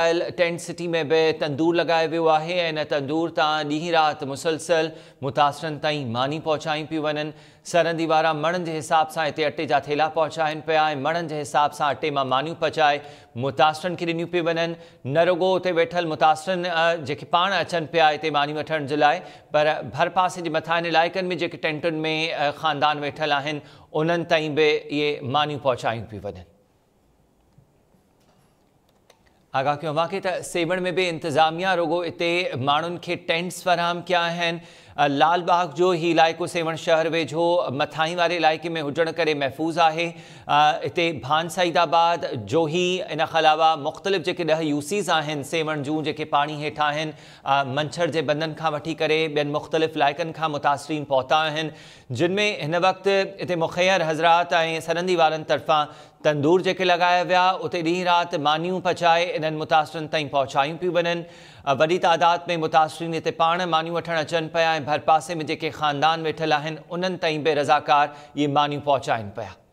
tent city में बि तंदूर लॻायो वियो आहे ऐं तंदूर तां ॾींहुं राति मुसलसल मुतासनि ताईं मानी पहुचायूं पियूं वञनि सरंदी वारा मणनि जे हिसाब सां हिते अटे जा थेला पहुचाइनि पिया ऐं मणनि जे हिसाब सां अटे मां मानियूं पचाए मुतासिरनि खे ॾिनियूं पियूं वञनि नरगो हुते वेठल मुतासिरनि जेके पाण अचनि पिया हिते मानी वठण जे लाइ पर भर पासे जे मथां इन इलाइक़नि में जेके टेंटुनि में ख़ानदान वेठल आहिनि उन्हनि ताईं बि इहे मानियूं पहुचायूं पियूं वञनि आगा क्यों वाक़ई सेवण में भी इंतजामिया रुगो इतने माण्हुनि के टेंट्स फ़राहम किया आहिनि लालबाग जो ही इलाइक़ो सेवण शहर वेझो मथाई ई वारे इलाइक़े में हुजण करे महफ़ूज़ आहे हिते भानसाइदाबाद जोही इनखां अलावा मुख़्तलिफ़ जेके ॾह यूसीस आहिनि सेवण जूं जेके पाणी हेठां आहिनि मछर जे बंधन खां वठी करे ॿियनि मुख़्तलिफ़ इलाइक़नि खां मुतासिरीन पहुता आहिनि जिन में हिन वक़्तु हिते मुख़ैर हज़रात ऐं सरंदी वारनि तर्फ़ां तंदूर जेके लॻाया विया उते ॾींहुं राति मानियूं पचाए इन्हनि मुतासिरनि ताईं पहुचायूं पियूं वञनि वॾी तादाद में मुतासिरीनि हिते पाण मानियूं वठणु अचनि पिया ऐं भरि पासे में जेके ख़ानदान वेठल आहिनि उन्हनि ताईं बि रज़ाकार इहे मानियूं पहुचाइनि पिया